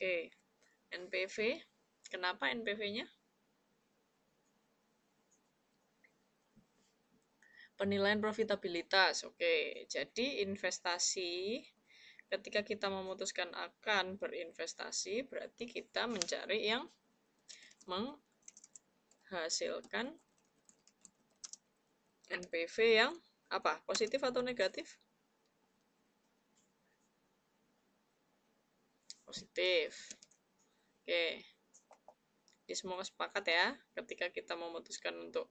Oke. NPV. Kenapa NPV-nya? Penilaian profitabilitas. Oke. Jadi investasi ketika kita memutuskan akan berinvestasi berarti kita mencari yang menghasilkan NPV yang apa? Positif atau negatif? positif. Oke. Jadi semua sepakat ya ketika kita memutuskan untuk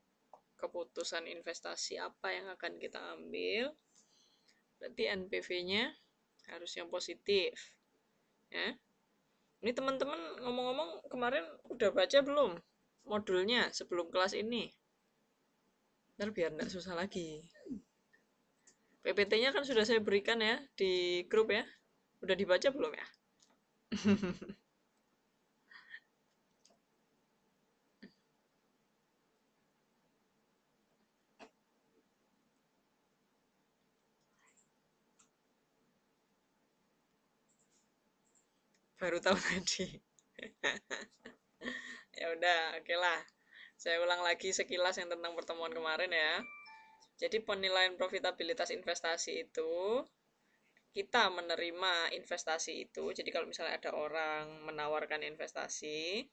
keputusan investasi apa yang akan kita ambil. Berarti NPV-nya harus yang positif. Ya. Ini teman-teman ngomong-ngomong kemarin udah baca belum modulnya sebelum kelas ini? Ntar biar nggak susah lagi. PPT-nya kan sudah saya berikan ya di grup ya. Udah dibaca belum ya? Baru tahu tadi. ya udah, oke lah. Saya ulang lagi sekilas yang tentang pertemuan kemarin ya. Jadi penilaian profitabilitas investasi itu kita menerima investasi itu. Jadi kalau misalnya ada orang menawarkan investasi,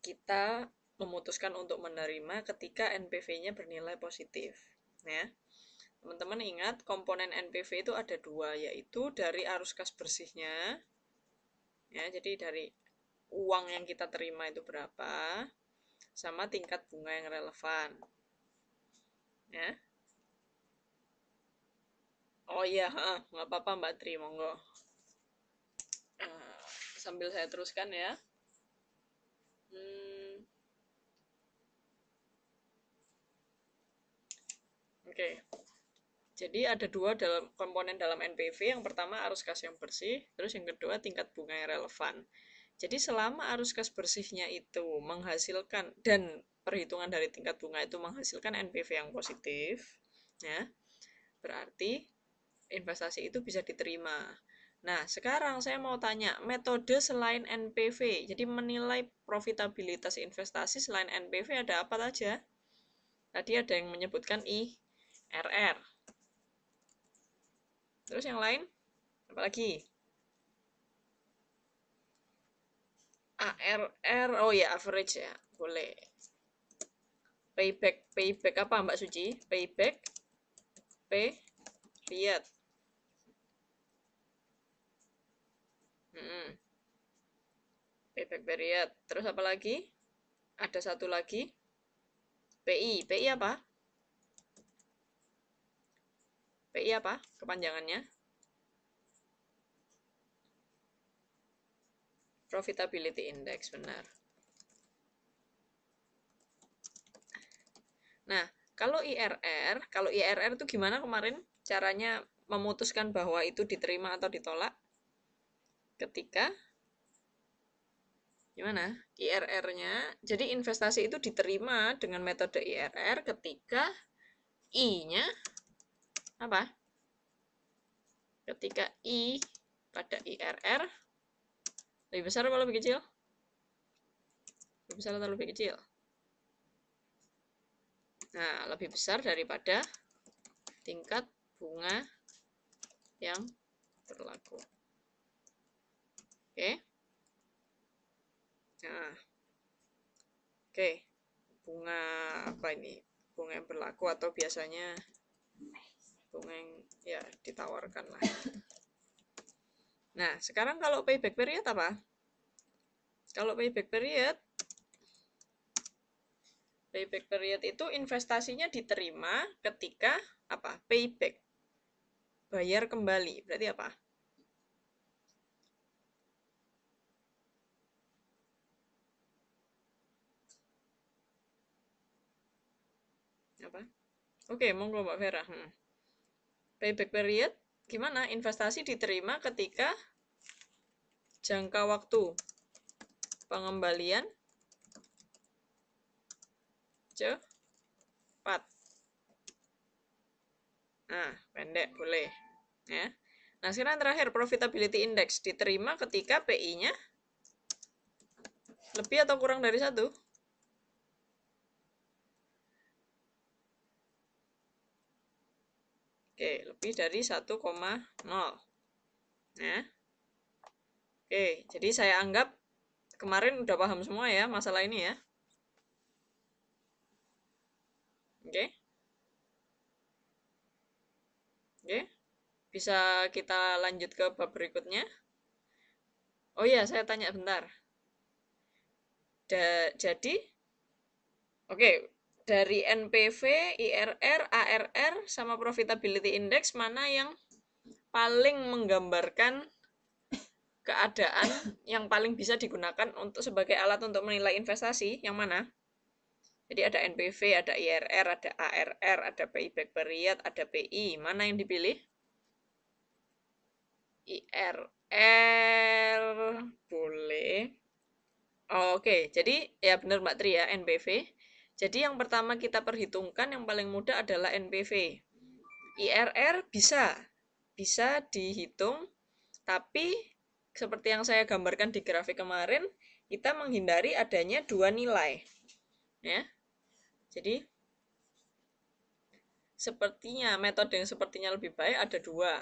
kita memutuskan untuk menerima ketika NPV-nya bernilai positif, ya. Teman-teman ingat komponen NPV itu ada dua, yaitu dari arus kas bersihnya, ya. Jadi dari uang yang kita terima itu berapa, sama tingkat bunga yang relevan, ya. Oh iya, nggak apa-apa Mbak Tri, monggo. Uh, sambil saya teruskan ya. Hmm. Oke. Okay. Jadi ada dua dalam komponen dalam NPV. Yang pertama arus kas yang bersih, terus yang kedua tingkat bunga yang relevan. Jadi selama arus kas bersihnya itu menghasilkan dan perhitungan dari tingkat bunga itu menghasilkan NPV yang positif, ya berarti investasi itu bisa diterima. Nah, sekarang saya mau tanya, metode selain NPV, jadi menilai profitabilitas investasi selain NPV ada apa saja? Tadi ada yang menyebutkan IRR. Terus yang lain? Apa lagi? ARR, oh ya average ya, boleh. Payback, payback apa Mbak Suci? Payback, pay, lihat Hmm. Payback period. Terus apa lagi? Ada satu lagi. PI. PI apa? PI apa kepanjangannya? Profitability Index, benar. Nah, kalau IRR, kalau IRR itu gimana kemarin caranya memutuskan bahwa itu diterima atau ditolak? ketika gimana IRR-nya jadi investasi itu diterima dengan metode IRR ketika I-nya apa ketika I pada IRR lebih besar atau lebih kecil lebih besar atau lebih kecil nah lebih besar daripada tingkat bunga yang berlaku Oke. Okay. Nah. Oke. Okay. Bunga apa ini? Bunga yang berlaku atau biasanya bunga yang ya ditawarkan lah. Nah, sekarang kalau payback period apa? Kalau payback period payback period itu investasinya diterima ketika apa? payback. Bayar kembali. Berarti apa? Oke, monggo Mbak Vera. Hmm. Payback period gimana? Investasi diterima ketika jangka waktu pengembalian cepat. Nah, pendek boleh. Ya. Nah, sekarang terakhir profitability index diterima ketika PI-nya lebih atau kurang dari satu Oke, lebih dari 1,0. Ya. Oke, jadi saya anggap kemarin udah paham semua ya masalah ini ya. Oke. Oke. Bisa kita lanjut ke bab berikutnya. Oh iya, saya tanya bentar. Da, jadi, oke, okay, dari NPV, IRR, ARR sama profitability index mana yang paling menggambarkan keadaan yang paling bisa digunakan untuk sebagai alat untuk menilai investasi yang mana? Jadi ada NPV, ada IRR, ada ARR, ada PI back period, ada PI. Mana yang dipilih? IRR boleh. Oke, jadi ya benar Mbak Tri ya, NPV. Jadi yang pertama kita perhitungkan yang paling mudah adalah NPV. IRR bisa, bisa dihitung, tapi seperti yang saya gambarkan di grafik kemarin, kita menghindari adanya dua nilai. Ya. Jadi sepertinya metode yang sepertinya lebih baik ada dua.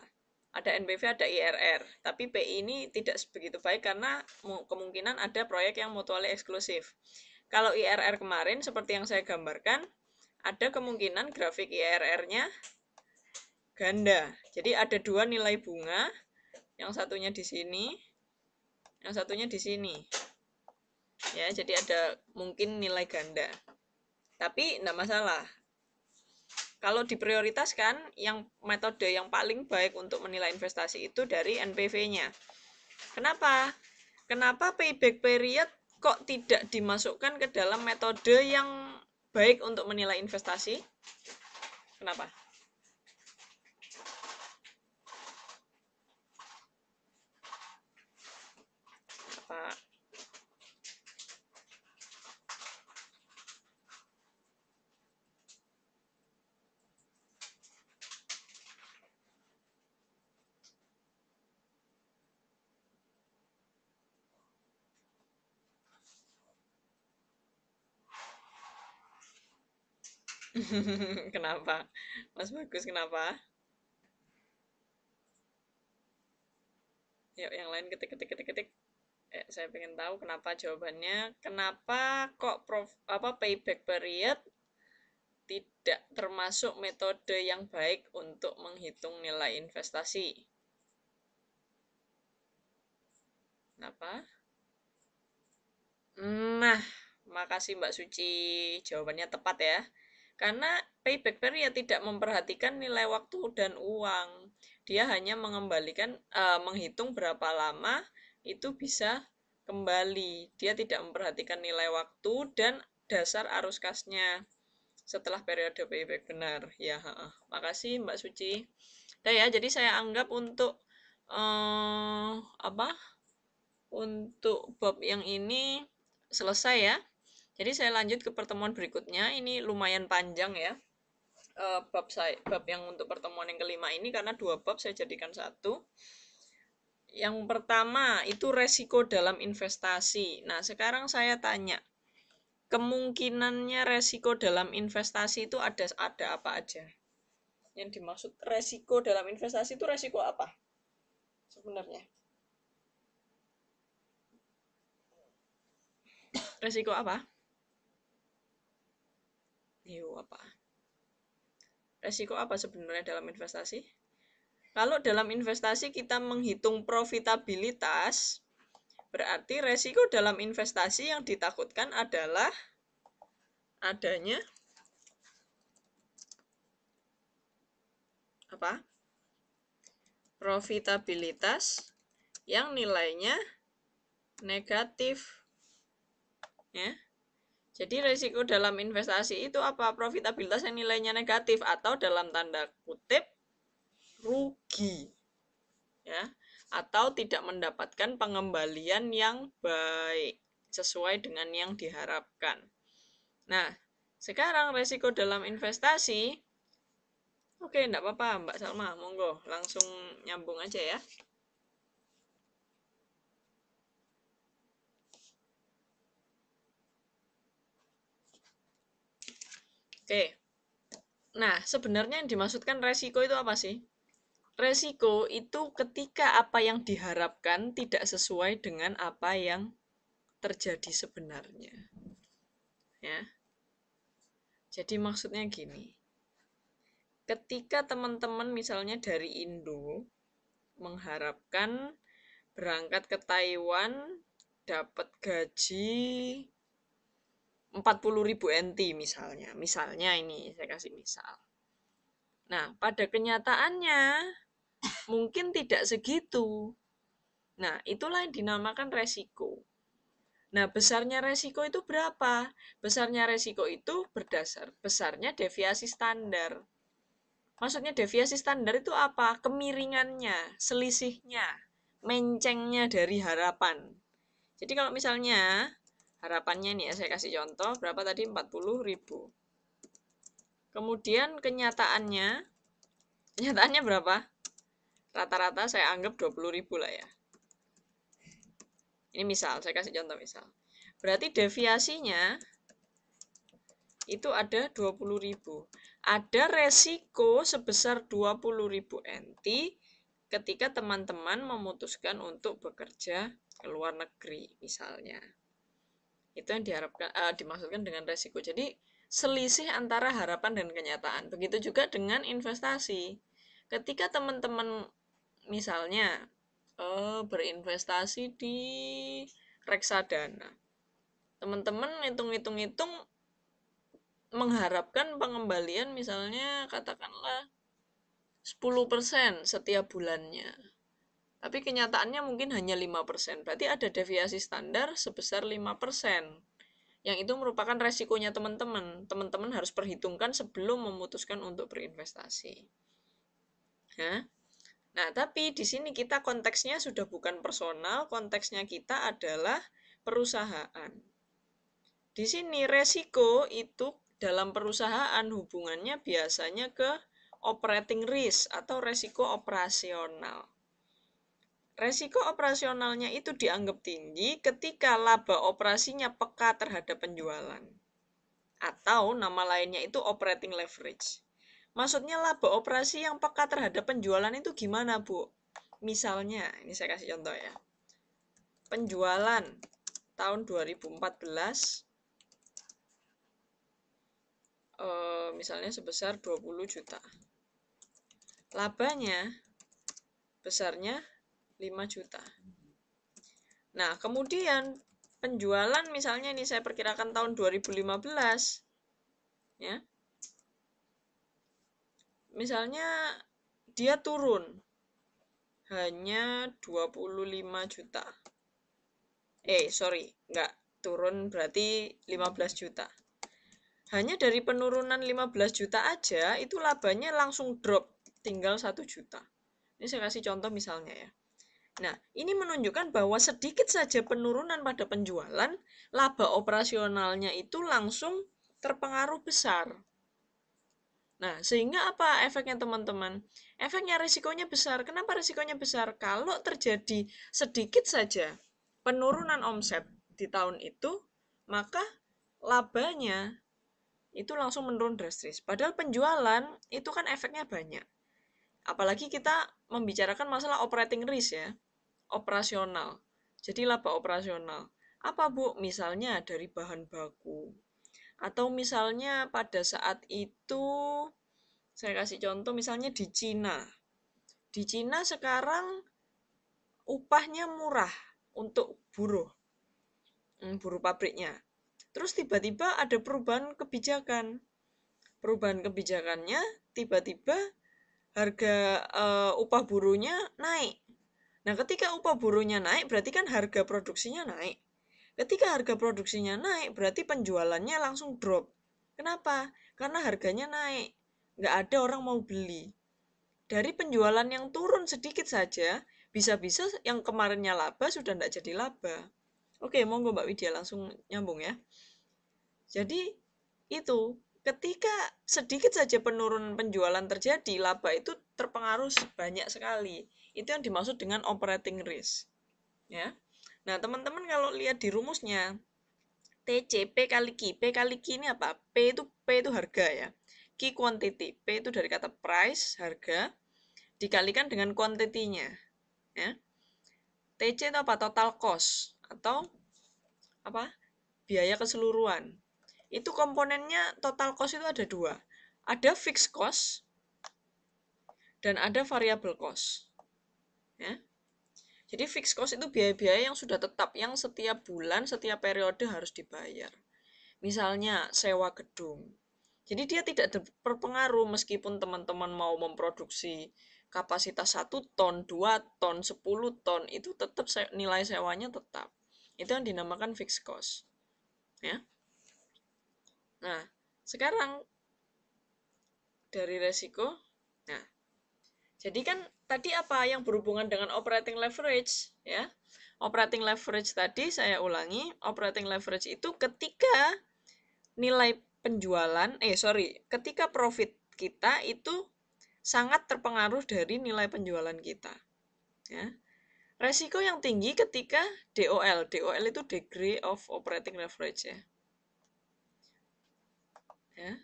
Ada NPV, ada IRR. Tapi PI ini tidak begitu baik karena kemungkinan ada proyek yang mutually eksklusif. Kalau IRR kemarin seperti yang saya gambarkan, ada kemungkinan grafik IRR-nya ganda. Jadi ada dua nilai bunga, yang satunya di sini, yang satunya di sini. Ya, jadi ada mungkin nilai ganda. Tapi tidak masalah. Kalau diprioritaskan, yang metode yang paling baik untuk menilai investasi itu dari NPV-nya. Kenapa? Kenapa payback period kok tidak dimasukkan ke dalam metode yang baik untuk menilai investasi? Kenapa? Kenapa? kenapa? Mas Bagus kenapa? Yuk yang lain ketik ketik ketik ketik. Eh, saya pengen tahu kenapa jawabannya. Kenapa kok prof, apa payback period tidak termasuk metode yang baik untuk menghitung nilai investasi. Kenapa? Nah, makasih Mbak Suci. Jawabannya tepat ya. Karena payback period tidak memperhatikan nilai waktu dan uang. Dia hanya mengembalikan uh, menghitung berapa lama itu bisa kembali. Dia tidak memperhatikan nilai waktu dan dasar arus kasnya setelah periode payback benar. Ya, ha -ha. makasih Mbak Suci. Nah, ya, jadi saya anggap untuk uh, apa? Untuk bab yang ini selesai ya. Jadi saya lanjut ke pertemuan berikutnya. Ini lumayan panjang ya. Uh, bab saya bab yang untuk pertemuan yang kelima ini karena dua bab saya jadikan satu. Yang pertama itu resiko dalam investasi. Nah, sekarang saya tanya. Kemungkinannya resiko dalam investasi itu ada ada apa aja? Yang dimaksud resiko dalam investasi itu resiko apa? Sebenarnya. Resiko apa? Yo, iya, apa? Resiko apa sebenarnya dalam investasi? Kalau dalam investasi kita menghitung profitabilitas, berarti resiko dalam investasi yang ditakutkan adalah adanya apa? profitabilitas yang nilainya negatif ya jadi risiko dalam investasi itu apa? Profitabilitas yang nilainya negatif atau dalam tanda kutip rugi. Ya, atau tidak mendapatkan pengembalian yang baik sesuai dengan yang diharapkan. Nah, sekarang resiko dalam investasi Oke, enggak apa-apa Mbak Salma, monggo langsung nyambung aja ya. Oke. Nah, sebenarnya yang dimaksudkan resiko itu apa sih? Resiko itu ketika apa yang diharapkan tidak sesuai dengan apa yang terjadi sebenarnya. Ya. Jadi maksudnya gini. Ketika teman-teman misalnya dari Indo mengharapkan berangkat ke Taiwan dapat gaji ribu NT misalnya. Misalnya ini saya kasih misal. Nah, pada kenyataannya mungkin tidak segitu. Nah, itulah yang dinamakan resiko. Nah, besarnya resiko itu berapa? Besarnya resiko itu berdasar besarnya deviasi standar. Maksudnya deviasi standar itu apa? Kemiringannya, selisihnya, mencengnya dari harapan. Jadi kalau misalnya Harapannya nih ya, saya kasih contoh, berapa tadi? ribu. Kemudian kenyataannya, kenyataannya berapa? Rata-rata saya anggap ribu lah ya. Ini misal, saya kasih contoh misal. Berarti deviasinya itu ada ribu. Ada resiko sebesar ribu NT ketika teman-teman memutuskan untuk bekerja ke luar negeri misalnya itu yang diharapkan uh, dimaksudkan dengan resiko jadi selisih antara harapan dan kenyataan begitu juga dengan investasi ketika teman-teman misalnya uh, berinvestasi di reksadana teman-teman hitung-hitung-hitung mengharapkan pengembalian misalnya katakanlah 10% setiap bulannya tapi kenyataannya mungkin hanya 5%. Berarti ada deviasi standar sebesar 5%. Yang itu merupakan resikonya teman-teman. Teman-teman harus perhitungkan sebelum memutuskan untuk berinvestasi. Ya. Nah, tapi di sini kita konteksnya sudah bukan personal, konteksnya kita adalah perusahaan. Di sini resiko itu dalam perusahaan hubungannya biasanya ke operating risk atau resiko operasional. Resiko operasionalnya itu dianggap tinggi ketika laba operasinya peka terhadap penjualan. Atau nama lainnya itu operating leverage. Maksudnya laba operasi yang peka terhadap penjualan itu gimana, Bu? Misalnya, ini saya kasih contoh ya. Penjualan tahun 2014 eh, misalnya sebesar 20 juta. Labanya besarnya 5 juta. Nah, kemudian penjualan misalnya ini saya perkirakan tahun 2015 ya. Misalnya dia turun hanya 25 juta. Eh, sorry, enggak turun berarti 15 juta. Hanya dari penurunan 15 juta aja itu labanya langsung drop tinggal 1 juta. Ini saya kasih contoh misalnya ya. Nah, ini menunjukkan bahwa sedikit saja penurunan pada penjualan, laba operasionalnya itu langsung terpengaruh besar. Nah, sehingga apa efeknya teman-teman? Efeknya risikonya besar. Kenapa risikonya besar? Kalau terjadi sedikit saja penurunan omset di tahun itu, maka labanya itu langsung menurun drastis. Padahal penjualan itu kan efeknya banyak. Apalagi kita membicarakan masalah operating risk ya operasional. Jadi laba operasional. Apa Bu? Misalnya dari bahan baku. Atau misalnya pada saat itu saya kasih contoh misalnya di Cina. Di Cina sekarang upahnya murah untuk buruh. Hmm, buruh pabriknya. Terus tiba-tiba ada perubahan kebijakan. Perubahan kebijakannya tiba-tiba harga uh, upah buruhnya naik Nah, ketika upah buruhnya naik, berarti kan harga produksinya naik. Ketika harga produksinya naik, berarti penjualannya langsung drop. Kenapa? Karena harganya naik. Nggak ada orang mau beli. Dari penjualan yang turun sedikit saja, bisa-bisa yang kemarinnya laba sudah tidak jadi laba. Oke, monggo Mbak Widya langsung nyambung ya. Jadi, itu ketika sedikit saja penurunan penjualan terjadi, laba itu terpengaruh banyak sekali itu yang dimaksud dengan operating risk ya nah teman-teman kalau lihat di rumusnya TCP kali Q P kali Q ini apa P itu P itu harga ya Q quantity P itu dari kata price harga dikalikan dengan quantity ya TC itu apa total cost atau apa biaya keseluruhan itu komponennya total cost itu ada dua ada fixed cost dan ada variable cost Ya. Jadi fixed cost itu biaya-biaya yang sudah tetap yang setiap bulan, setiap periode harus dibayar. Misalnya sewa gedung. Jadi dia tidak berpengaruh meskipun teman-teman mau memproduksi kapasitas 1 ton, 2 ton, 10 ton itu tetap se nilai sewanya tetap. Itu yang dinamakan fixed cost. Ya. Nah, sekarang dari resiko, nah jadi kan tadi apa yang berhubungan dengan operating leverage ya. Operating leverage tadi saya ulangi, operating leverage itu ketika nilai penjualan eh sorry, ketika profit kita itu sangat terpengaruh dari nilai penjualan kita. Ya. Resiko yang tinggi ketika DOL, DOL itu degree of operating leverage ya. Ya.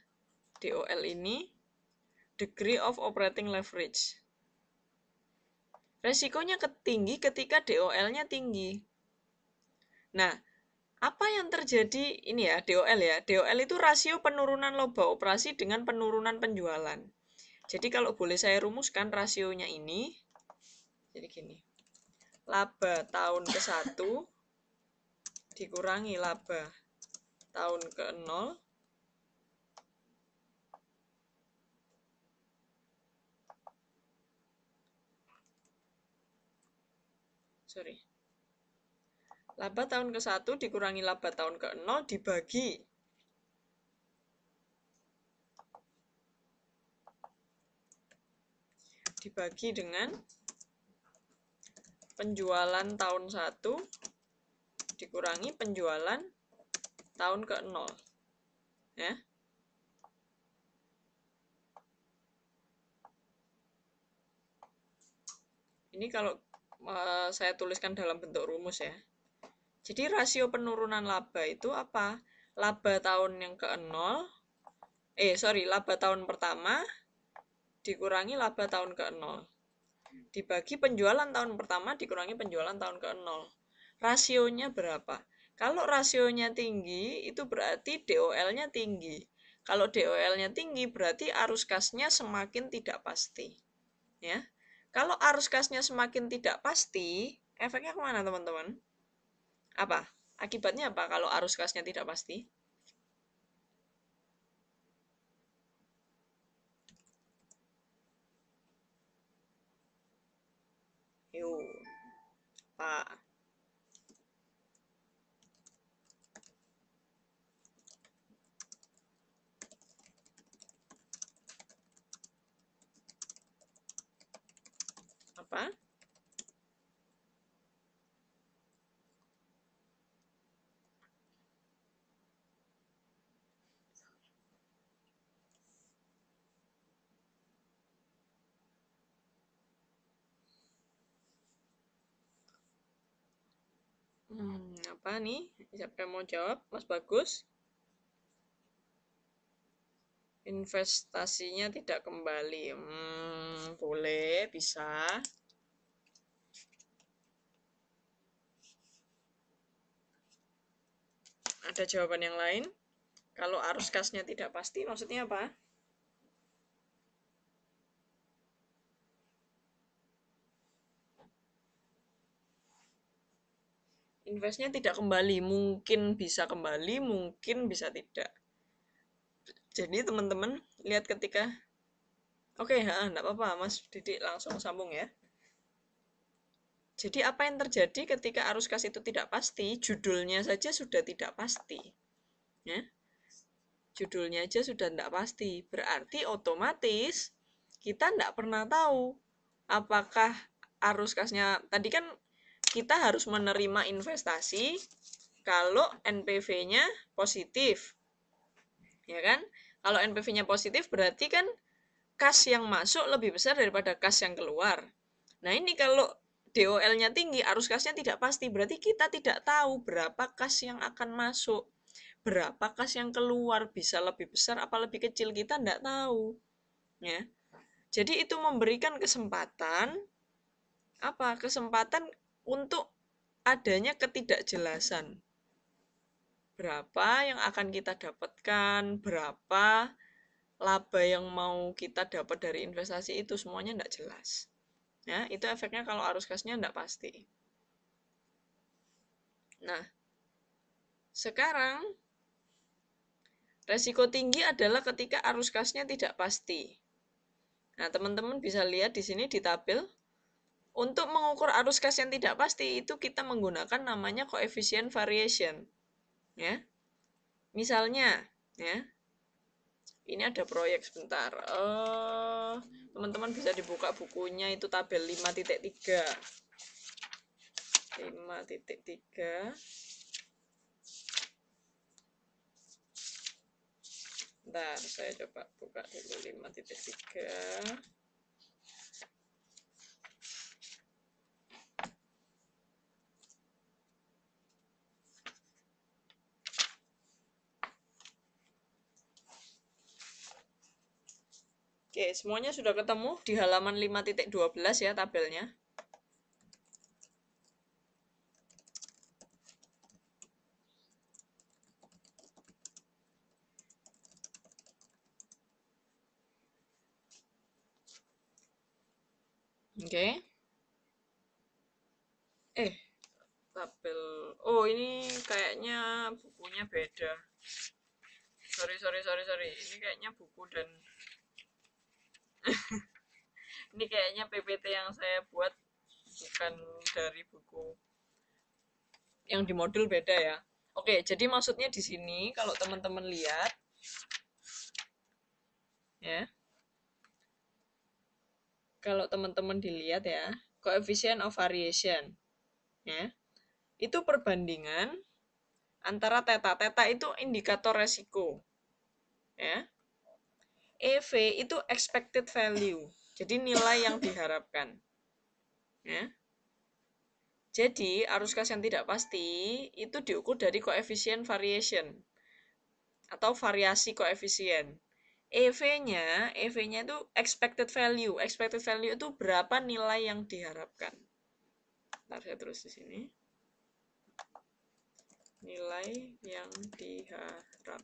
DOL ini degree of operating leverage. Resikonya tinggi ketika DOL-nya tinggi. Nah, apa yang terjadi ini ya DOL ya DOL itu rasio penurunan laba operasi dengan penurunan penjualan jadi kalau boleh saya rumuskan rasionya ini jadi gini laba tahun ke 1 dikurangi laba tahun ke 0 sorry. Laba tahun ke-1 dikurangi laba tahun ke-0 dibagi. Dibagi dengan penjualan tahun 1 dikurangi penjualan tahun ke-0. Ya. Ini kalau Eh, saya tuliskan dalam bentuk rumus ya. Jadi rasio penurunan laba itu apa? Laba tahun yang ke 0 eh sorry, laba tahun pertama dikurangi laba tahun ke 0 dibagi penjualan tahun pertama dikurangi penjualan tahun ke 0. Rasionya berapa? Kalau rasionya tinggi, itu berarti DOL-nya tinggi. Kalau DOL-nya tinggi, berarti arus kasnya semakin tidak pasti. Ya, kalau arus kasnya semakin tidak pasti, efeknya kemana teman-teman? Apa? Akibatnya apa kalau arus kasnya tidak pasti? Yuk. Pak. apa? Hmm, apa nih? Siapa yang mau jawab? Mas Bagus? investasinya tidak kembali hmm, boleh bisa ada jawaban yang lain kalau arus kasnya tidak pasti maksudnya apa investnya tidak kembali mungkin bisa kembali mungkin bisa tidak jadi teman-teman lihat ketika oke okay, tidak apa-apa Mas Didik langsung sambung ya jadi apa yang terjadi ketika arus kas itu tidak pasti judulnya saja sudah tidak pasti ya judulnya aja sudah tidak pasti berarti otomatis kita tidak pernah tahu apakah arus kasnya tadi kan kita harus menerima investasi kalau NPV-nya positif ya kan kalau NPV-nya positif berarti kan kas yang masuk lebih besar daripada kas yang keluar. Nah ini kalau DOL-nya tinggi, arus kasnya tidak pasti. Berarti kita tidak tahu berapa kas yang akan masuk, berapa kas yang keluar, bisa lebih besar apa lebih kecil, kita tidak tahu. Ya. Jadi itu memberikan kesempatan apa? Kesempatan untuk adanya ketidakjelasan berapa yang akan kita dapatkan, berapa laba yang mau kita dapat dari investasi itu semuanya tidak jelas. Ya, itu efeknya kalau arus kasnya tidak pasti. Nah, sekarang resiko tinggi adalah ketika arus kasnya tidak pasti. Nah, teman-teman bisa lihat di sini di tabel untuk mengukur arus kas yang tidak pasti itu kita menggunakan namanya koefisien variation ya. Misalnya, ya. Ini ada proyek sebentar. Uh, teman-teman bisa dibuka bukunya itu tabel 5.3. 5.3 Bentar, saya coba buka dulu 5.3 Oke, semuanya sudah ketemu di halaman 5.12 ya tabelnya. Oke. Okay. Eh, tabel. Oh, ini kayaknya bukunya beda. Sorry, sorry, sorry, sorry. Ini kayaknya buku dan ini kayaknya PPT yang saya buat bukan dari buku yang di modul beda ya oke jadi maksudnya di sini kalau teman-teman lihat ya kalau teman-teman dilihat ya coefficient of variation ya itu perbandingan antara teta teta itu indikator resiko ya EV itu expected value jadi nilai yang diharapkan. Ya. Jadi, arus kas yang tidak pasti itu diukur dari koefisien variation atau variasi koefisien. EV-nya, EV-nya itu expected value. Expected value itu berapa nilai yang diharapkan. Ntar saya terus di sini. Nilai yang diharapkan.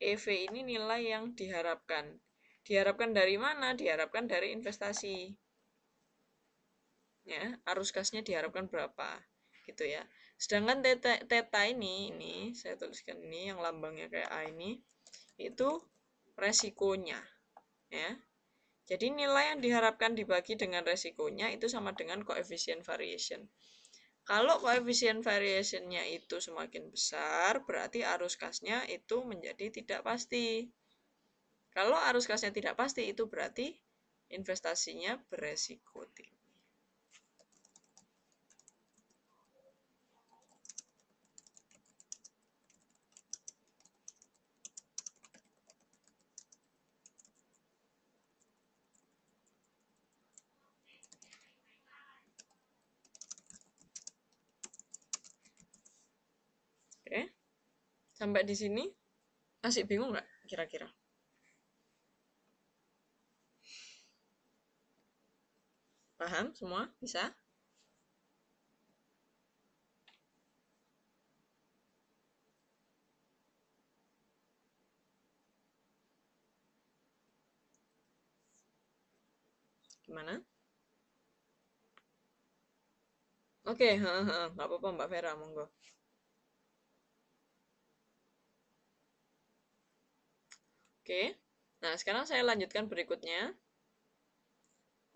EV ini nilai yang diharapkan. Diharapkan dari mana? Diharapkan dari investasi. Ya, arus kasnya diharapkan berapa? Gitu ya. Sedangkan teta, teta ini, ini saya tuliskan ini yang lambangnya kayak A ini, itu resikonya. Ya. Jadi nilai yang diharapkan dibagi dengan resikonya itu sama dengan koefisien variation. Kalau koefisien variationnya itu semakin besar, berarti arus kasnya itu menjadi tidak pasti. Kalau arus kasnya tidak pasti, itu berarti investasinya beresiko tinggi. Oke, sampai di sini masih bingung nggak kira-kira? Paham semua? Bisa? Gimana? Oke, okay, nggak apa-apa Mbak Vera, monggo. Oke, okay. nah sekarang saya lanjutkan berikutnya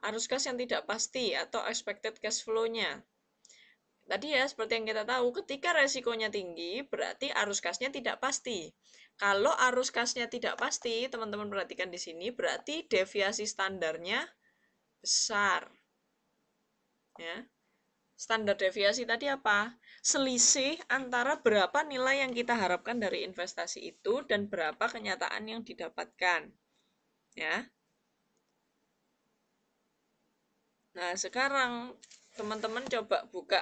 arus kas yang tidak pasti atau expected cash flow-nya. Tadi ya, seperti yang kita tahu, ketika resikonya tinggi, berarti arus kasnya tidak pasti. Kalau arus kasnya tidak pasti, teman-teman perhatikan di sini, berarti deviasi standarnya besar. Ya. Standar deviasi tadi apa? Selisih antara berapa nilai yang kita harapkan dari investasi itu dan berapa kenyataan yang didapatkan. Ya. Nah, sekarang teman-teman coba buka.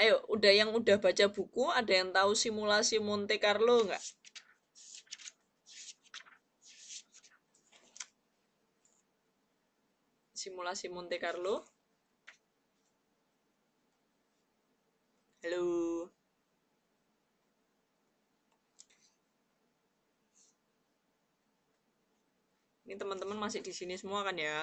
Ayo, udah yang udah baca buku, ada yang tahu simulasi Monte Carlo nggak? simulasi Monte Carlo. Halo. Ini teman-teman masih di sini semua kan ya?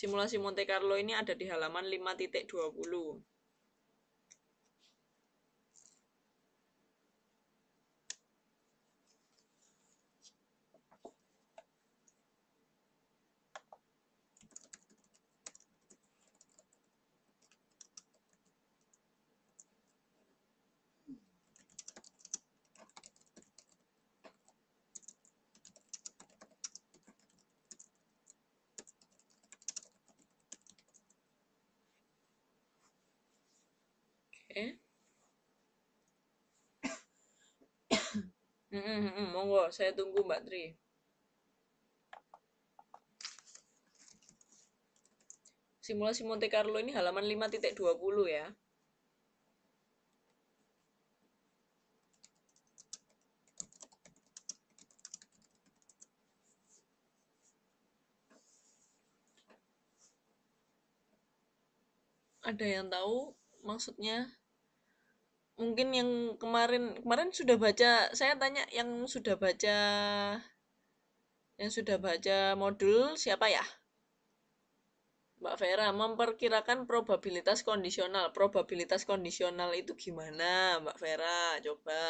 Simulasi Monte Carlo ini ada di halaman 5.20. saya tunggu Mbak Tri. Simulasi Monte Carlo ini halaman 5.20 ya. Ada yang tahu maksudnya mungkin yang kemarin kemarin sudah baca saya tanya yang sudah baca yang sudah baca modul siapa ya Mbak Vera memperkirakan probabilitas kondisional probabilitas kondisional itu gimana Mbak Vera coba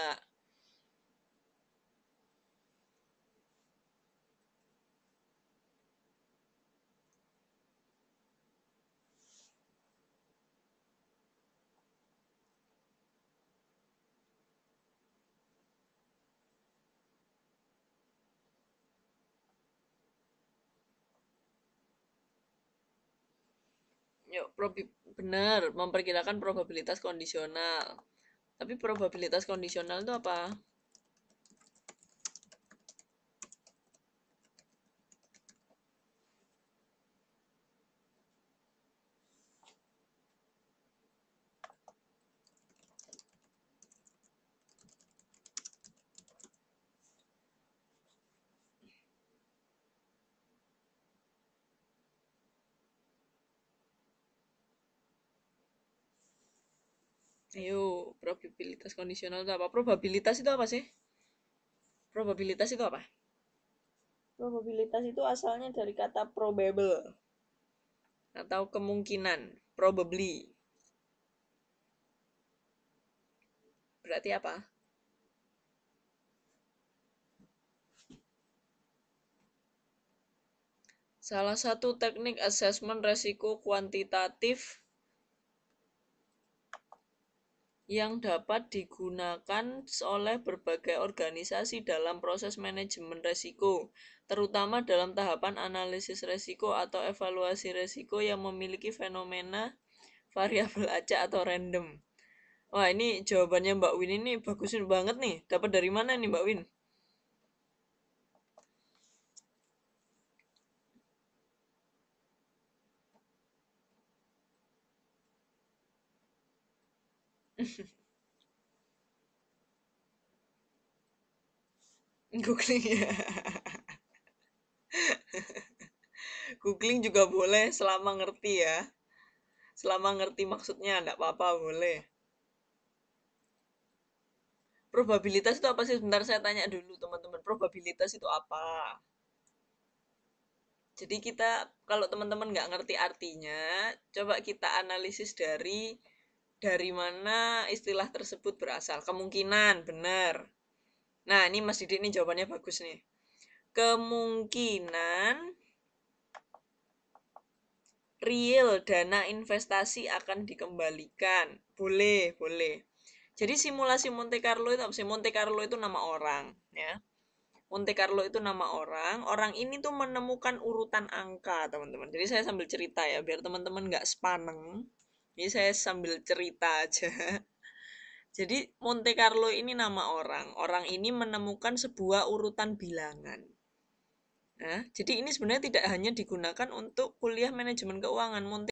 yuk benar memperkirakan probabilitas kondisional tapi probabilitas kondisional itu apa probabilitas kondisional itu apa probabilitas itu apa sih probabilitas itu apa probabilitas itu asalnya dari kata probable atau kemungkinan probably berarti apa Salah satu teknik asesmen resiko kuantitatif yang dapat digunakan oleh berbagai organisasi dalam proses manajemen risiko, terutama dalam tahapan analisis risiko atau evaluasi risiko yang memiliki fenomena variabel acak atau random. Wah, ini jawabannya Mbak Win ini bagusin banget nih. Dapat dari mana nih Mbak Win? Googling ya. Googling juga boleh selama ngerti ya. Selama ngerti maksudnya enggak apa-apa boleh. Probabilitas itu apa sih? Sebentar saya tanya dulu teman-teman. Probabilitas itu apa? Jadi kita kalau teman-teman nggak ngerti artinya, coba kita analisis dari dari mana istilah tersebut berasal. Kemungkinan, benar. Nah, ini Mas Didik ini jawabannya bagus nih. Kemungkinan real dana investasi akan dikembalikan. Boleh, boleh. Jadi simulasi Monte Carlo itu si Monte Carlo itu nama orang, ya. Monte Carlo itu nama orang. Orang ini tuh menemukan urutan angka, teman-teman. Jadi saya sambil cerita ya, biar teman-teman nggak sepaneng. Ini saya sambil cerita aja. Jadi Monte Carlo ini nama orang. Orang ini menemukan sebuah urutan bilangan. Nah, jadi ini sebenarnya tidak hanya digunakan untuk kuliah manajemen keuangan. Monte